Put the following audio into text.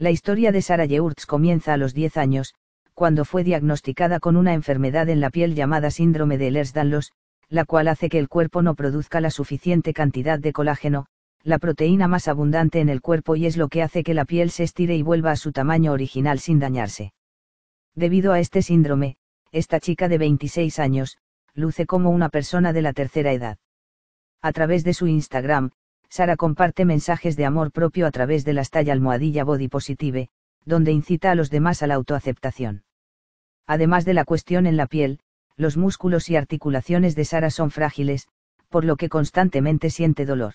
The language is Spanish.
La historia de Sara Yeurts comienza a los 10 años, cuando fue diagnosticada con una enfermedad en la piel llamada síndrome de Ehlers-Danlos, la cual hace que el cuerpo no produzca la suficiente cantidad de colágeno, la proteína más abundante en el cuerpo y es lo que hace que la piel se estire y vuelva a su tamaño original sin dañarse. Debido a este síndrome, esta chica de 26 años, luce como una persona de la tercera edad. A través de su Instagram, Sara comparte mensajes de amor propio a través de la talla almohadilla Body Positive, donde incita a los demás a la autoaceptación. Además de la cuestión en la piel, los músculos y articulaciones de Sara son frágiles, por lo que constantemente siente dolor.